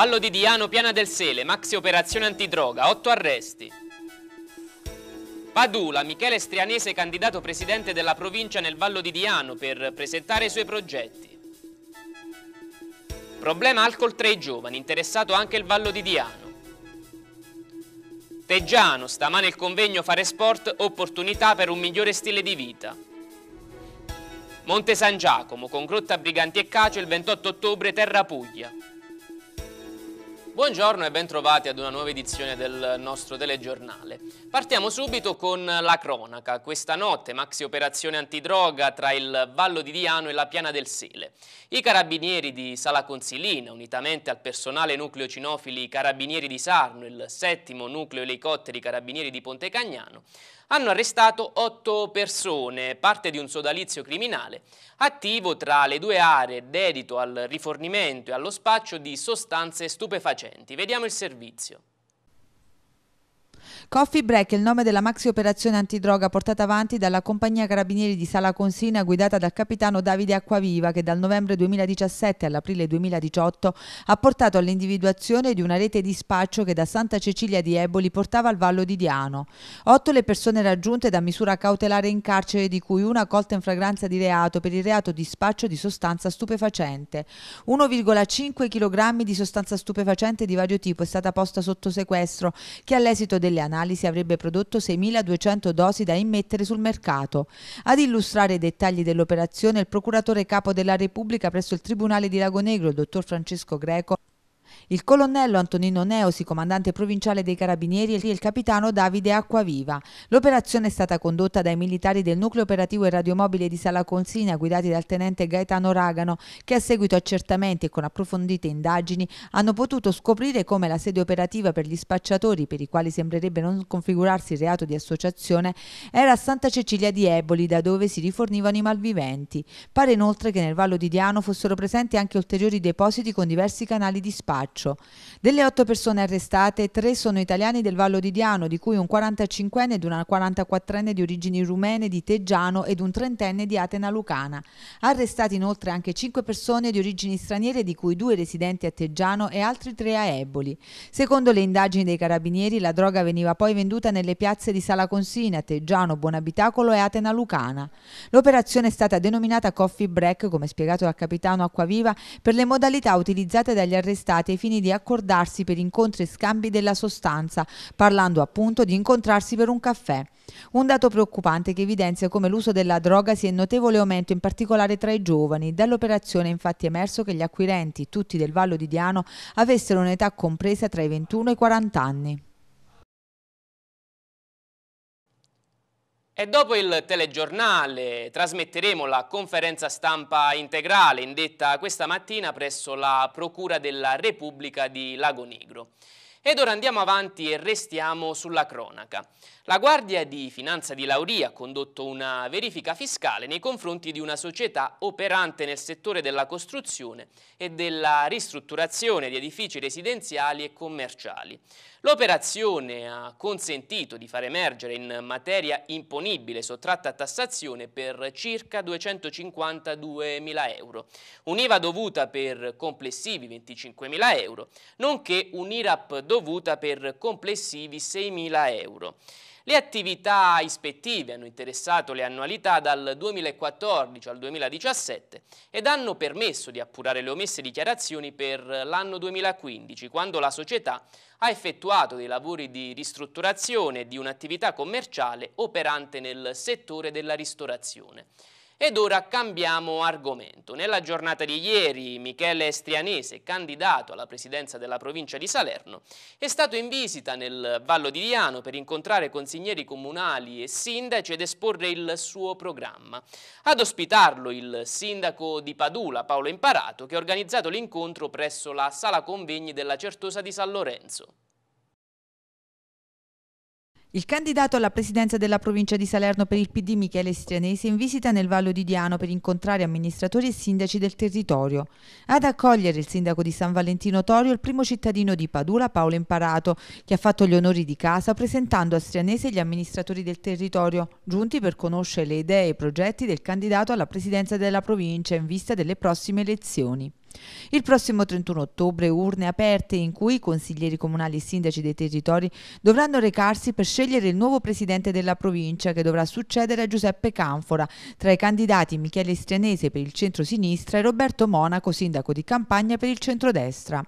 Vallo di Diano, Piana del Sele, maxi operazione antidroga, 8 arresti. Padula, Michele Strianese candidato presidente della provincia nel Vallo di Diano per presentare i suoi progetti. Problema alcol tra i giovani, interessato anche il Vallo di Diano. Teggiano, stamane il convegno Fare Sport, opportunità per un migliore stile di vita. Monte San Giacomo, con Grotta Briganti e Cacio il 28 ottobre, Terra Puglia. Buongiorno e ben trovati ad una nuova edizione del nostro telegiornale. Partiamo subito con la cronaca. Questa notte maxi operazione antidroga tra il Vallo di Diano e la Piana del Sele. I carabinieri di Sala Consilina, unitamente al personale nucleo cinofili Carabinieri di Sarno, il settimo nucleo elicotteri Carabinieri di Ponte Cagnano, hanno arrestato otto persone, parte di un sodalizio criminale, attivo tra le due aree dedito al rifornimento e allo spaccio di sostanze stupefacenti. Vediamo il servizio. Coffee Break è il nome della maxi operazione antidroga portata avanti dalla compagnia carabinieri di Sala Consina guidata dal capitano Davide Acquaviva che dal novembre 2017 all'aprile 2018 ha portato all'individuazione di una rete di spaccio che da Santa Cecilia di Eboli portava al Vallo di Diano. Otto le persone raggiunte da misura cautelare in carcere di cui una colta in fragranza di reato per il reato di spaccio di sostanza stupefacente. 1,5 kg di sostanza stupefacente di vario tipo è stata posta sotto sequestro che all'esito delle analisi analisi avrebbe prodotto 6.200 dosi da immettere sul mercato. Ad illustrare i dettagli dell'operazione il procuratore capo della Repubblica presso il Tribunale di Lago Negro, il dottor Francesco Greco, il colonnello Antonino Neosi, comandante provinciale dei Carabinieri e il capitano Davide Acquaviva. L'operazione è stata condotta dai militari del nucleo operativo e radiomobile di Sala Consina, guidati dal tenente Gaetano Ragano, che a seguito accertamenti e con approfondite indagini hanno potuto scoprire come la sede operativa per gli spacciatori, per i quali sembrerebbe non configurarsi il reato di associazione, era a Santa Cecilia di Eboli, da dove si rifornivano i malviventi. Pare inoltre che nel Vallo di Diano fossero presenti anche ulteriori depositi con diversi canali di spaccio. Caruccio. Delle otto persone arrestate, tre sono italiani del Vallo di Diano, di cui un 45enne ed una 44enne di origini rumene di Teggiano ed un trentenne di Atena Lucana. Arrestati inoltre anche cinque persone di origini straniere, di cui due residenti a Teggiano e altri tre a Eboli. Secondo le indagini dei carabinieri, la droga veniva poi venduta nelle piazze di Sala Consina, Teggiano, Buonabitacolo e Atena Lucana. L'operazione è stata denominata Coffee Break, come spiegato dal capitano Acquaviva, per le modalità utilizzate dagli arrestati ai fini fini di accordarsi per incontri e scambi della sostanza, parlando appunto di incontrarsi per un caffè. Un dato preoccupante che evidenzia come l'uso della droga sia in notevole aumento in particolare tra i giovani. Dall'operazione è infatti emerso che gli acquirenti, tutti del Vallo di Diano, avessero un'età compresa tra i 21 e i 40 anni. E dopo il telegiornale trasmetteremo la conferenza stampa integrale indetta questa mattina presso la Procura della Repubblica di Lago Nigro. Ed ora andiamo avanti e restiamo sulla cronaca. La Guardia di Finanza di Lauria ha condotto una verifica fiscale nei confronti di una società operante nel settore della costruzione e della ristrutturazione di edifici residenziali e commerciali. L'operazione ha consentito di far emergere in materia imponibile sottratta a tassazione per circa 252.000 euro, un'IVA dovuta per complessivi 25.000 euro, nonché un'IRAP dovuta per complessivi 6.000 euro. Le attività ispettive hanno interessato le annualità dal 2014 al 2017 ed hanno permesso di appurare le omesse dichiarazioni per l'anno 2015, quando la società ha effettuato dei lavori di ristrutturazione di un'attività commerciale operante nel settore della ristorazione. Ed ora cambiamo argomento. Nella giornata di ieri Michele Estrianese, candidato alla presidenza della provincia di Salerno, è stato in visita nel Vallo di Diano per incontrare consiglieri comunali e sindaci ed esporre il suo programma. Ad ospitarlo il sindaco di Padula, Paolo Imparato, che ha organizzato l'incontro presso la sala convegni della Certosa di San Lorenzo. Il candidato alla presidenza della provincia di Salerno per il PD Michele Strianese in visita nel Vallo di Diano per incontrare amministratori e sindaci del territorio. Ad accogliere il sindaco di San Valentino Torio, il primo cittadino di Padula Paolo Imparato, che ha fatto gli onori di casa presentando a Strianese gli amministratori del territorio, giunti per conoscere le idee e i progetti del candidato alla presidenza della provincia in vista delle prossime elezioni. Il prossimo 31 ottobre urne aperte in cui i consiglieri comunali e sindaci dei territori dovranno recarsi per scegliere il nuovo presidente della provincia che dovrà succedere a Giuseppe Canfora, tra i candidati Michele Strianese per il centro-sinistra e Roberto Monaco, sindaco di Campagna per il centrodestra.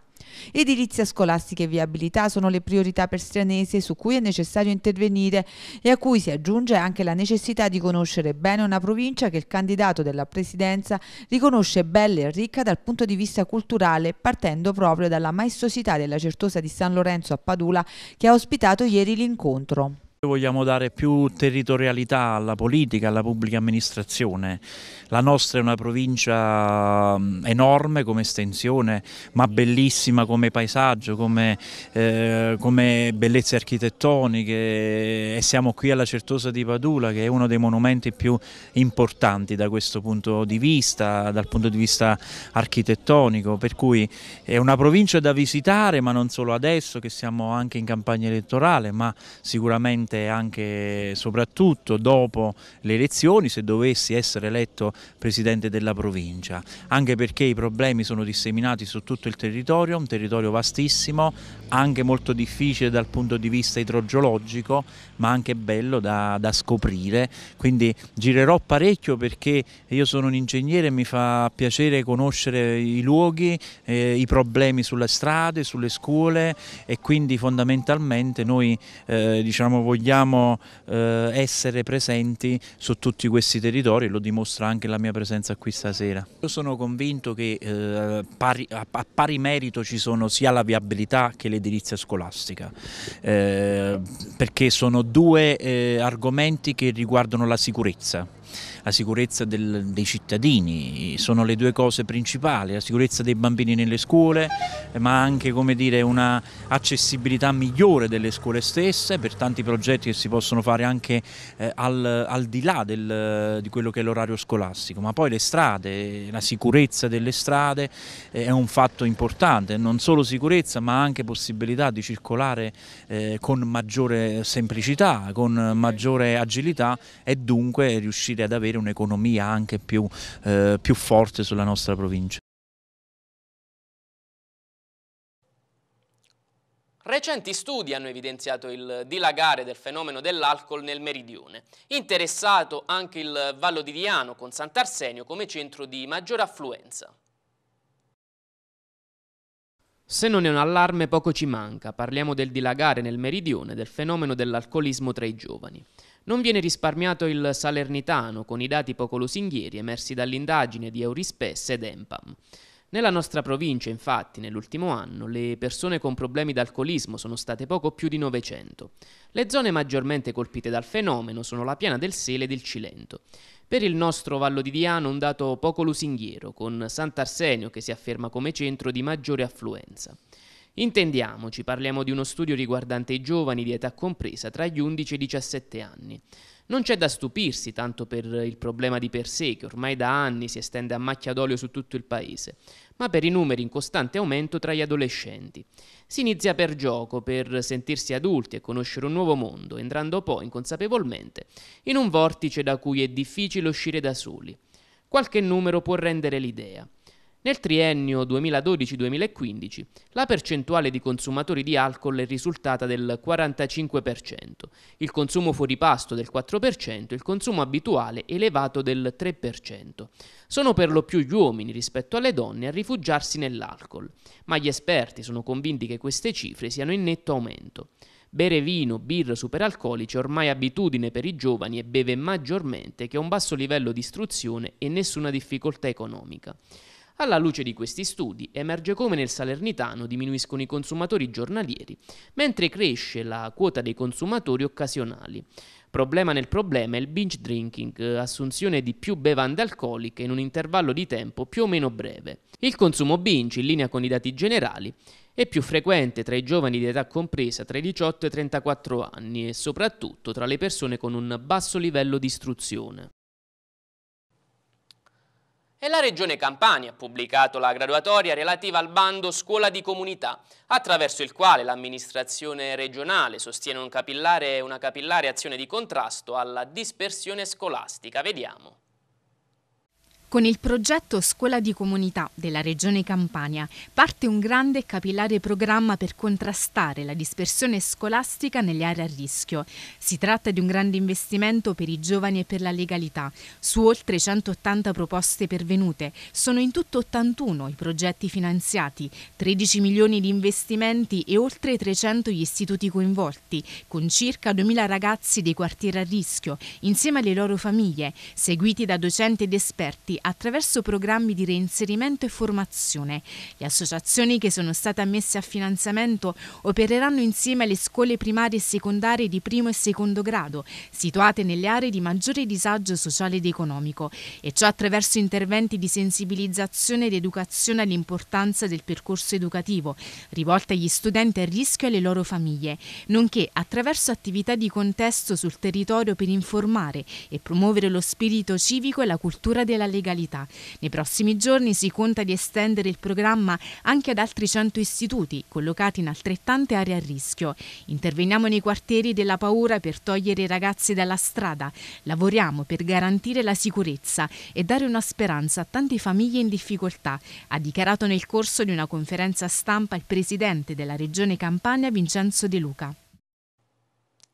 Edilizia scolastica e viabilità sono le priorità per Stranese su cui è necessario intervenire e a cui si aggiunge anche la necessità di conoscere bene una provincia che il candidato della presidenza riconosce bella e ricca dal punto di vista culturale, partendo proprio dalla maestosità della Certosa di San Lorenzo a Padula che ha ospitato ieri l'incontro. Vogliamo dare più territorialità alla politica, alla pubblica amministrazione. La nostra è una provincia enorme come estensione, ma bellissima come paesaggio, come, eh, come bellezze architettoniche e siamo qui alla Certosa di Padula che è uno dei monumenti più importanti da questo punto di vista, dal punto di vista architettonico, per cui è una provincia da visitare, ma non solo adesso che siamo anche in campagna elettorale, ma sicuramente importante anche e soprattutto dopo le elezioni se dovessi essere eletto Presidente della provincia, anche perché i problemi sono disseminati su tutto il territorio, un territorio vastissimo, anche molto difficile dal punto di vista idrogeologico, ma anche bello da, da scoprire, quindi girerò parecchio perché io sono un ingegnere e mi fa piacere conoscere i luoghi, eh, i problemi sulle strade, sulle scuole e quindi fondamentalmente noi eh, diciamo vogliamo vogliamo eh, essere presenti su tutti questi territori, lo dimostra anche la mia presenza qui stasera. Io sono convinto che eh, pari, a, a, pari merito ci sono sia la viabilità che l'edilizia scolastica, eh, perché sono due eh, argomenti che riguardano la sicurezza la sicurezza del, dei cittadini, sono le due cose principali, la sicurezza dei bambini nelle scuole, ma anche dire, una accessibilità migliore delle scuole stesse per tanti progetti che si possono fare anche eh, al, al, di là del, di quello che è l'orario scolastico, ma poi le strade, la sicurezza delle strade eh, è un fatto importante, non solo sicurezza ma anche possibilità di circolare eh, con maggiore semplicità, con maggiore agilità e dunque riuscire riuscire ad avere un'economia anche più, eh, più forte sulla nostra provincia. Recenti studi hanno evidenziato il dilagare del fenomeno dell'alcol nel meridione, interessato anche il Vallo di Viano con Sant'Arsenio come centro di maggiore affluenza. Se non è un allarme poco ci manca, parliamo del dilagare nel meridione del fenomeno dell'alcolismo tra i giovani. Non viene risparmiato il Salernitano con i dati poco lusinghieri emersi dall'indagine di Eurispes ed Empam. Nella nostra provincia, infatti, nell'ultimo anno, le persone con problemi d'alcolismo sono state poco più di 900. Le zone maggiormente colpite dal fenomeno sono la piana del Sele ed il Cilento. Per il nostro Vallo di Diano un dato poco lusinghiero, con Sant'Arsenio che si afferma come centro di maggiore affluenza. Intendiamoci, parliamo di uno studio riguardante i giovani di età compresa tra gli 11 e i 17 anni. Non c'è da stupirsi tanto per il problema di per sé, che ormai da anni si estende a macchia d'olio su tutto il paese, ma per i numeri in costante aumento tra gli adolescenti. Si inizia per gioco, per sentirsi adulti e conoscere un nuovo mondo, entrando poi inconsapevolmente in un vortice da cui è difficile uscire da soli. Qualche numero può rendere l'idea. Nel triennio 2012-2015 la percentuale di consumatori di alcol è risultata del 45%, il consumo fuori pasto del 4%, il consumo abituale elevato del 3%. Sono per lo più gli uomini rispetto alle donne a rifugiarsi nell'alcol, ma gli esperti sono convinti che queste cifre siano in netto aumento. Bere vino, birra superalcolici è ormai abitudine per i giovani e beve maggiormente che ha un basso livello di istruzione e nessuna difficoltà economica. Alla luce di questi studi emerge come nel Salernitano diminuiscono i consumatori giornalieri, mentre cresce la quota dei consumatori occasionali. Problema nel problema è il binge drinking, assunzione di più bevande alcoliche in un intervallo di tempo più o meno breve. Il consumo binge, in linea con i dati generali, è più frequente tra i giovani di età compresa tra i 18 e i 34 anni e soprattutto tra le persone con un basso livello di istruzione e la Regione Campania ha pubblicato la graduatoria relativa al bando Scuola di Comunità, attraverso il quale l'amministrazione regionale sostiene un capillare, una capillare azione di contrasto alla dispersione scolastica. Vediamo. Con il progetto Scuola di Comunità della Regione Campania parte un grande e capillare programma per contrastare la dispersione scolastica nelle aree a rischio. Si tratta di un grande investimento per i giovani e per la legalità. Su oltre 180 proposte pervenute sono in tutto 81 i progetti finanziati, 13 milioni di investimenti e oltre 300 gli istituti coinvolti, con circa 2.000 ragazzi dei quartieri a rischio, insieme alle loro famiglie, seguiti da docenti ed esperti attraverso programmi di reinserimento e formazione. Le associazioni che sono state ammesse a finanziamento opereranno insieme alle scuole primarie e secondarie di primo e secondo grado, situate nelle aree di maggiore disagio sociale ed economico, e ciò attraverso interventi di sensibilizzazione ed educazione all'importanza del percorso educativo, rivolti agli studenti a rischio e alle loro famiglie, nonché attraverso attività di contesto sul territorio per informare e promuovere lo spirito civico e la cultura della legalità legalità. Nei prossimi giorni si conta di estendere il programma anche ad altri 100 istituti collocati in altrettante aree a rischio. Interveniamo nei quartieri della paura per togliere i ragazzi dalla strada, lavoriamo per garantire la sicurezza e dare una speranza a tante famiglie in difficoltà, ha dichiarato nel corso di una conferenza stampa il presidente della Regione Campania Vincenzo De Luca.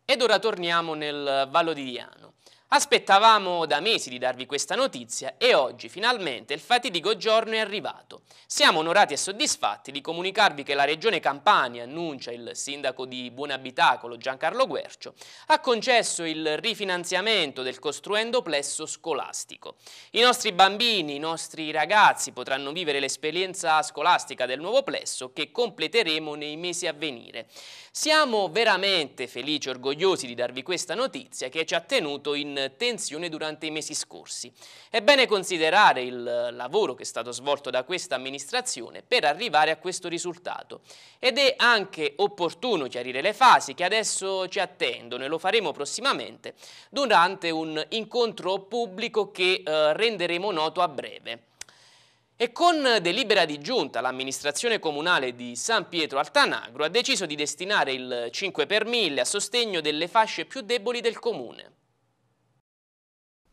Ed ora torniamo nel Vallo di Diano. Aspettavamo da mesi di darvi questa notizia e oggi finalmente il fatidico giorno è arrivato. Siamo onorati e soddisfatti di comunicarvi che la Regione Campania, annuncia il sindaco di Buonabitacolo Giancarlo Guercio, ha concesso il rifinanziamento del costruendo plesso scolastico. I nostri bambini, i nostri ragazzi potranno vivere l'esperienza scolastica del nuovo plesso che completeremo nei mesi a venire. Siamo veramente felici e orgogliosi di darvi questa notizia che ci ha tenuto in tensione durante i mesi scorsi. È bene considerare il lavoro che è stato svolto da questa amministrazione per arrivare a questo risultato ed è anche opportuno chiarire le fasi che adesso ci attendono e lo faremo prossimamente durante un incontro pubblico che eh, renderemo noto a breve. E con delibera di giunta l'amministrazione comunale di San Pietro Altanagro ha deciso di destinare il 5 per 1000 a sostegno delle fasce più deboli del comune.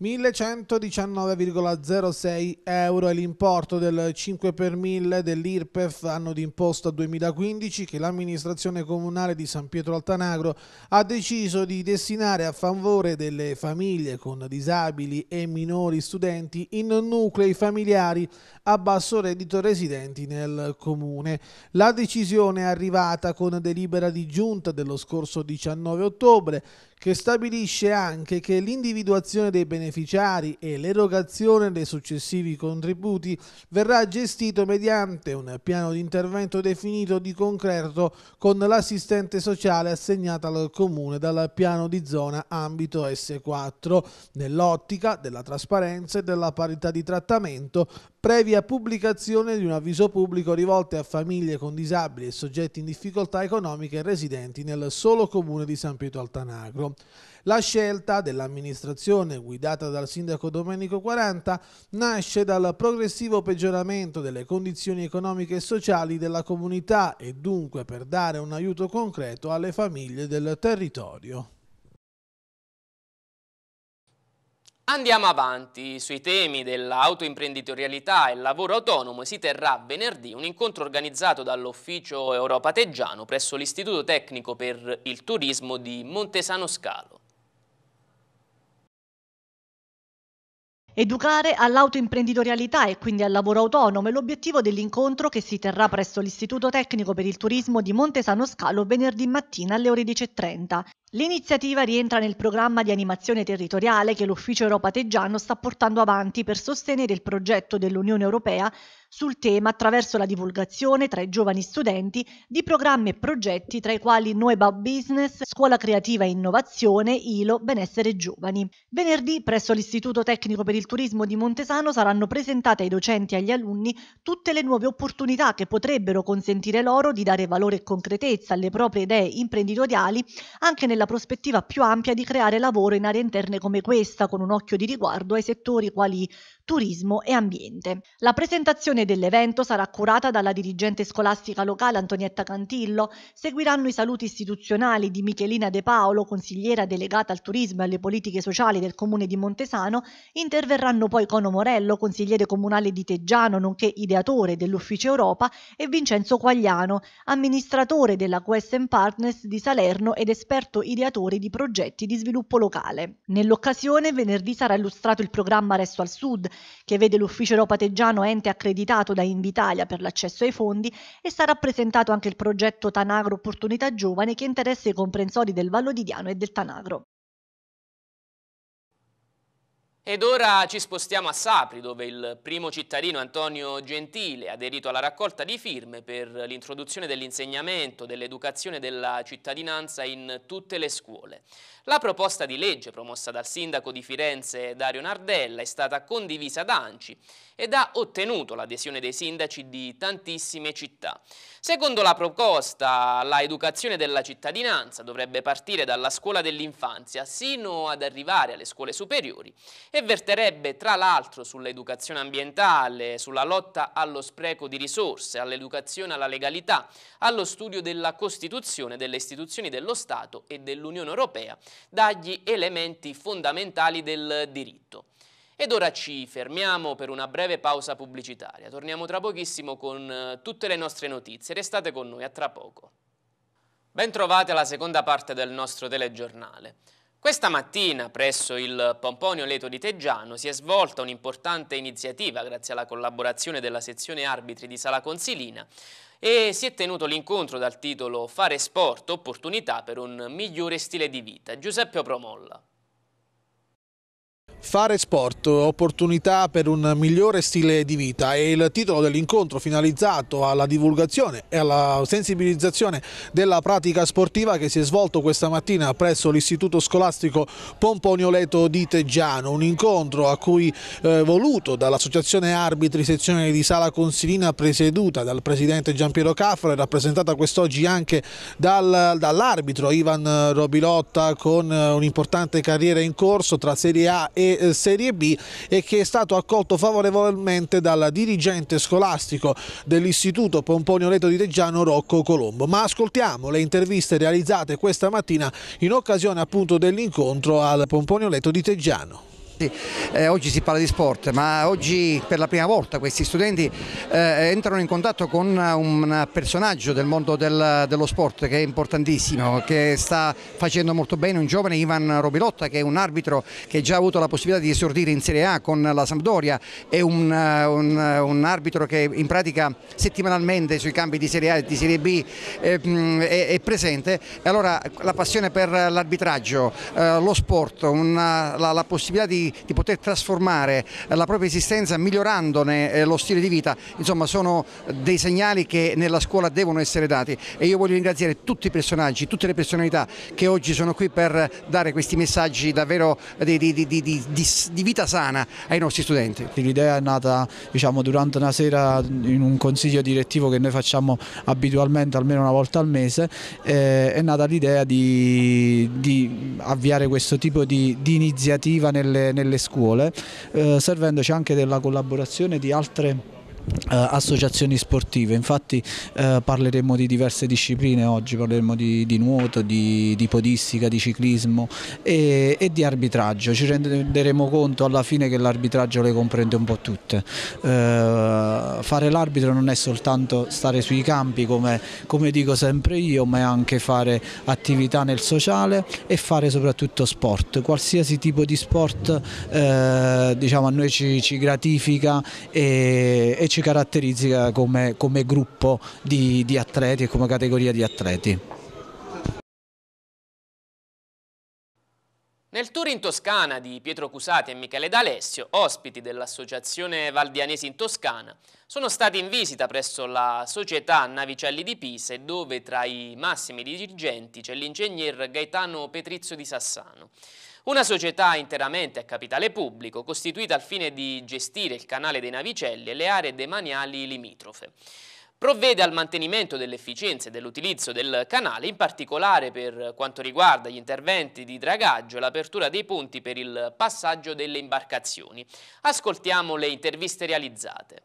1119,06 euro è l'importo del 5 per 1000 dell'IRPEF anno d'imposta 2015 che l'amministrazione comunale di San Pietro Altanagro ha deciso di destinare a favore delle famiglie con disabili e minori studenti in nuclei familiari a basso reddito residenti nel comune. La decisione è arrivata con delibera di giunta dello scorso 19 ottobre che stabilisce anche che l'individuazione dei beneficiari e l'erogazione dei successivi contributi verrà gestito mediante un piano di intervento definito di concreto con l'assistente sociale assegnata al Comune dal piano di zona ambito S4, nell'ottica della trasparenza e della parità di trattamento previa pubblicazione di un avviso pubblico rivolto a famiglie con disabili e soggetti in difficoltà economiche residenti nel solo comune di San Pietro Altanagro. La scelta dell'amministrazione guidata dal sindaco Domenico 40 nasce dal progressivo peggioramento delle condizioni economiche e sociali della comunità e dunque per dare un aiuto concreto alle famiglie del territorio. Andiamo avanti, sui temi dell'autoimprenditorialità e lavoro autonomo si terrà venerdì un incontro organizzato dall'Ufficio Europa Teggiano presso l'Istituto Tecnico per il Turismo di Montesano Scalo. Educare all'autoimprenditorialità e quindi al lavoro autonomo è l'obiettivo dell'incontro che si terrà presso l'Istituto Tecnico per il Turismo di Montesano Scalo venerdì mattina alle ore 10.30. L'iniziativa rientra nel programma di animazione territoriale che l'Ufficio Europa Teggiano sta portando avanti per sostenere il progetto dell'Unione Europea sul tema attraverso la divulgazione tra i giovani studenti di programmi e progetti tra i quali Nueva Business, Scuola Creativa e Innovazione, ILO, Benessere Giovani. Venerdì presso l'Istituto Tecnico per il Turismo di Montesano saranno presentate ai docenti e agli alunni tutte le nuove opportunità che potrebbero consentire loro di dare valore e concretezza alle proprie idee imprenditoriali anche nella la prospettiva più ampia di creare lavoro in aree interne come questa, con un occhio di riguardo ai settori quali turismo e ambiente. La presentazione dell'evento sarà curata dalla dirigente scolastica locale Antonietta Cantillo, seguiranno i saluti istituzionali di Michelina De Paolo, consigliera delegata al turismo e alle politiche sociali del comune di Montesano, interverranno poi Cono Morello, consigliere comunale di Teggiano, nonché ideatore dell'Ufficio Europa, e Vincenzo Quagliano, amministratore della Quest Partners di Salerno ed esperto ideatore di progetti di sviluppo locale. Nell'occasione venerdì sarà illustrato il programma Resto al Sud, che vede l'Ufficio Europa Teggiano ente accreditato da Invitalia per l'accesso ai fondi e sarà presentato anche il progetto Tanagro Opportunità Giovane che interessa i comprensori del Vallo di Diano e del Tanagro. Ed ora ci spostiamo a Sapri, dove il primo cittadino Antonio Gentile ha aderito alla raccolta di firme per l'introduzione dell'insegnamento dell'educazione della cittadinanza in tutte le scuole. La proposta di legge promossa dal sindaco di Firenze Dario Nardella è stata condivisa da ANCI ed ha ottenuto l'adesione dei sindaci di tantissime città. Secondo la proposta, la educazione della cittadinanza dovrebbe partire dalla scuola dell'infanzia sino ad arrivare alle scuole superiori e verterebbe tra l'altro sull'educazione ambientale, sulla lotta allo spreco di risorse, all'educazione alla legalità, allo studio della Costituzione, delle istituzioni dello Stato e dell'Unione Europea, dagli elementi fondamentali del diritto. Ed ora ci fermiamo per una breve pausa pubblicitaria. Torniamo tra pochissimo con eh, tutte le nostre notizie. Restate con noi, a tra poco. Bentrovate alla seconda parte del nostro telegiornale. Questa mattina presso il Pomponio Leto di Teggiano si è svolta un'importante iniziativa grazie alla collaborazione della sezione arbitri di Sala Consilina e si è tenuto l'incontro dal titolo Fare sport, opportunità per un migliore stile di vita. Giuseppe Promolla. Fare sport, opportunità per un migliore stile di vita è il titolo dell'incontro finalizzato alla divulgazione e alla sensibilizzazione della pratica sportiva che si è svolto questa mattina presso l'istituto scolastico Pomponio Leto di Teggiano, un incontro a cui eh, voluto dall'associazione arbitri sezione di Sala Consilina presieduta dal presidente Giampiero Caffaro e rappresentata quest'oggi anche dal, dall'arbitro Ivan Robilotta con eh, un'importante carriera in corso tra Serie A e eh, Serie B e che è stato accolto favorevolmente dal dirigente scolastico dell'Istituto Pomponio Leto di Reggiano Rocco Colombo. Ma ascoltiamo le interviste realizzate questa mattina in occasione appunto dell'incontro al Pomponio Leto di Teggiano. Sì, eh, oggi si parla di sport, ma oggi per la prima volta questi studenti eh, entrano in contatto con un personaggio del mondo del, dello sport che è importantissimo, che sta facendo molto bene un giovane Ivan Robilotta che è un arbitro che già ha avuto la possibilità di esordire in Serie A con la Sampdoria, è un, eh, un, eh, un arbitro che in pratica settimanalmente sui campi di Serie A e di Serie B è, eh, è, è presente. Allora la passione per l'arbitraggio, eh, lo sport, una, la, la possibilità di di, di poter trasformare la propria esistenza migliorandone eh, lo stile di vita, insomma sono dei segnali che nella scuola devono essere dati e io voglio ringraziare tutti i personaggi, tutte le personalità che oggi sono qui per dare questi messaggi davvero di, di, di, di vita sana ai nostri studenti. L'idea è nata diciamo, durante una sera in un consiglio direttivo che noi facciamo abitualmente almeno una volta al mese, eh, è nata l'idea di, avviare questo tipo di, iniziativa nelle, nelle scuole, eh, servendoci anche della collaborazione di altre eh, associazioni sportive, infatti eh, parleremo di diverse discipline oggi, parleremo di, di nuoto, di, di, podistica, di ciclismo e, e, di arbitraggio, ci renderemo conto alla fine che l'arbitraggio le comprende un po' tutte. Eh, fare l'arbitro non è soltanto stare sui campi come, come dico sempre io, ma è anche fare attività nel sociale e fare soprattutto sport, qualsiasi tipo di sport eh, diciamo, a noi ci, ci gratifica e, e ci ci caratterizza eh, come, come gruppo di, di atleti e come categoria di atleti. Nel tour in Toscana di Pietro Cusati e Michele D'Alessio, ospiti dell'Associazione Valdianesi in Toscana, sono stati in visita presso la società Navicelli di Pisa dove tra i massimi dirigenti c'è l'ingegner Gaetano Petrizio di Sassano. Una società interamente a capitale pubblico, costituita al fine di gestire il canale dei Navicelli e le aree demaniali limitrofe provvede al mantenimento dell'efficienza e dell'utilizzo del canale, in particolare per quanto riguarda gli interventi di dragaggio e l'apertura dei punti per il passaggio delle imbarcazioni. Ascoltiamo le interviste realizzate.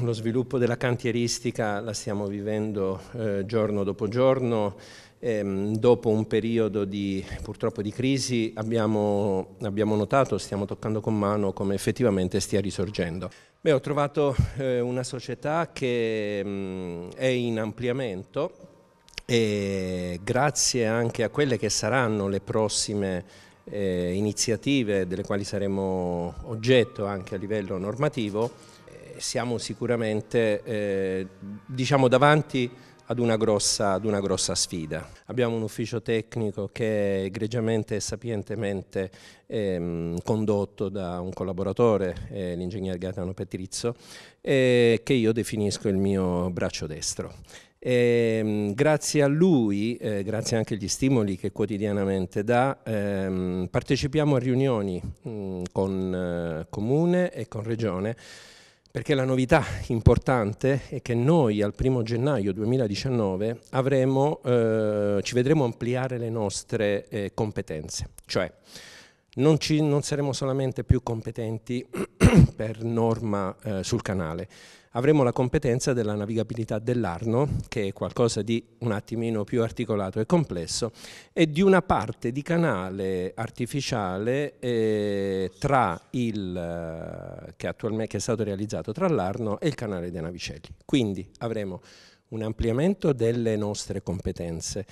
Lo sviluppo della cantieristica la stiamo vivendo eh, giorno dopo giorno, ehm, dopo un periodo di, purtroppo di crisi abbiamo, abbiamo, notato, stiamo toccando con mano come effettivamente stia risorgendo. Beh, ho trovato eh, una società che mh, mm, è in ampliamento e grazie anche a quelle che saranno le prossime eh, iniziative delle quali saremo oggetto anche a livello normativo, eh, siamo sicuramente eh, diciamo davanti ad una, grossa, ad una grossa sfida. Abbiamo un ufficio tecnico che è egregiamente e sapientemente ehm, condotto da un collaboratore, eh, l'ingegner Gaetano Petrizzo, eh, che io definisco il mio braccio destro. E, ehm, grazie a lui, eh, grazie anche agli stimoli che quotidianamente dà, ehm, partecipiamo a riunioni mh, mm, con eh, comune e con regione perché la novità importante è che noi al 1 gennaio 2019 avremo, eh, ci vedremo ampliare le nostre eh, competenze, cioè non, ci, non, saremo solamente più competenti per norma eh, sul canale, avremo la competenza della navigabilità dell'Arno, che è qualcosa di un attimino più articolato e complesso, e di una parte di canale artificiale eh, il, eh, che, che è stato realizzato tra l'Arno e il canale dei Navicelli. Quindi avremo un ampliamento delle nostre competenze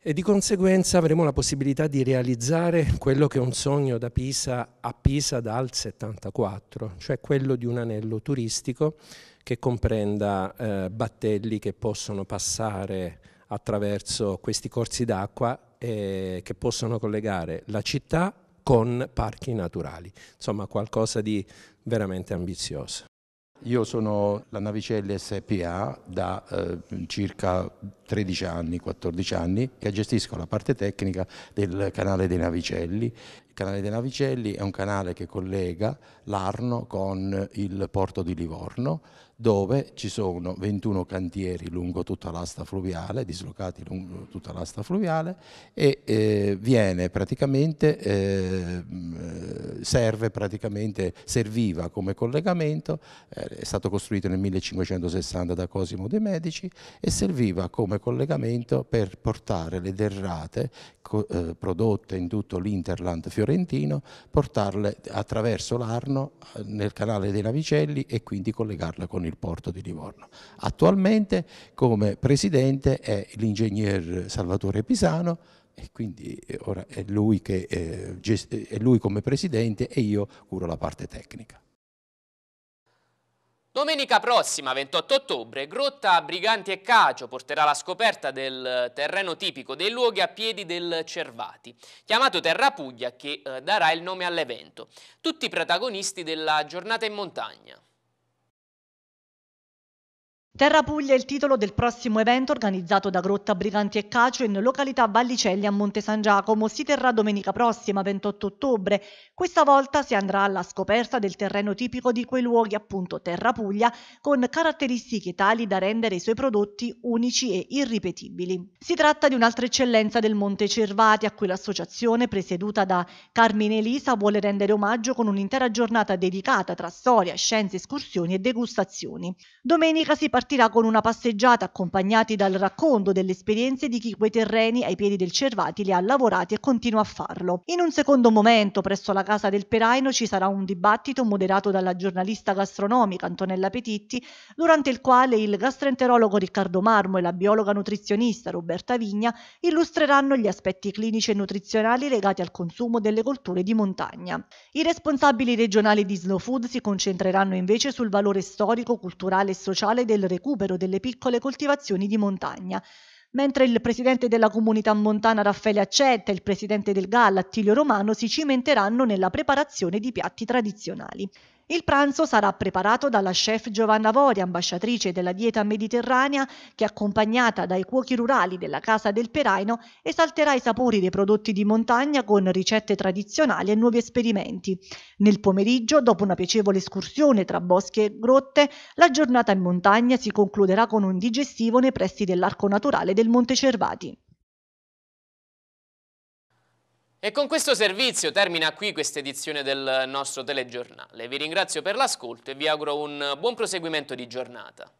e di conseguenza avremo la possibilità di realizzare quello che è un sogno da Pisa a Pisa dal 74, cioè quello di un anello turistico che comprenda eh, battelli che possono passare attraverso questi corsi d'acqua e che possono collegare la città con parchi naturali. Insomma qualcosa di veramente ambizioso. Io sono la Navicelli SPA da eh, circa 13 anni, 14 anni, che gestisco la parte tecnica del canale dei Navicelli. Il canale dei Navicelli è un canale che collega l'Arno con il porto di Livorno, dove ci sono 21 cantieri lungo tutta l'asta fluviale, dislocati lungo tutta l'asta fluviale e eh, viene praticamente, eh, serve praticamente, serviva come collegamento, eh, è stato costruito nel 1560 da Cosimo de' Medici e serviva come collegamento per portare le derrate co- eh, prodotte in tutto l'Interland fiorentino, portarle attraverso l'Arno eh, nel canale dei Navicelli e quindi collegarla con il porto di Livorno. Attualmente come presidente è l'ingegner Salvatore Pisano e quindi eh, ora è lui, che, eh, eh, è lui come presidente e io curo la parte tecnica. Domenica prossima, 28 ottobre, Grotta Briganti e Cacio porterà la scoperta del terreno tipico dei luoghi a piedi del Cervati, chiamato Terra Puglia che darà il nome all'evento. Tutti i protagonisti della giornata in montagna. Terra Puglia è il titolo del prossimo evento organizzato da Grotta Briganti e Cacio in località Vallicelli a Monte San Giacomo. Si terrà domenica prossima, 28 ottobre. Questa volta si andrà alla scoperta del terreno tipico di quei luoghi, appunto Terra Puglia, con caratteristiche tali da rendere i suoi prodotti unici e irripetibili. Si tratta di un'altra eccellenza del Monte Cervati, a cui l'associazione presieduta da Carmine Elisa vuole rendere omaggio con un'intera giornata dedicata tra storia, scienze, escursioni e degustazioni. Domenica si partecipa partirà con una passeggiata accompagnati dal racconto delle esperienze di chi quei terreni ai piedi del Cervati li ha lavorati e continua a farlo. In un secondo momento, presso la casa del Peraino, ci sarà un dibattito moderato dalla giornalista gastronomica Antonella Petitti, durante il quale il gastroenterologo Riccardo Marmo e la biologa nutrizionista Roberta Vigna illustreranno gli aspetti clinici e nutrizionali legati al consumo delle colture di montagna. I responsabili regionali di Slow Food si concentreranno invece sul valore storico, culturale e sociale del recupero delle piccole coltivazioni di montagna. Mentre il presidente della comunità montana Raffaele Accetta e il presidente del GAL Attilio Romano si cimenteranno nella preparazione di piatti tradizionali. Il pranzo sarà preparato dalla chef Giovanna Vori, ambasciatrice della dieta mediterranea, che accompagnata dai cuochi rurali della Casa del Peraino esalterà i sapori dei prodotti di montagna con ricette tradizionali e nuovi esperimenti. Nel pomeriggio, dopo una piacevole escursione tra boschi e grotte, la giornata in montagna si concluderà con un digestivo nei pressi dell'Arco Naturale del Monte Cervati. E con questo servizio termina qui questa edizione del nostro telegiornale. Vi ringrazio per l'ascolto e vi auguro un buon proseguimento di giornata.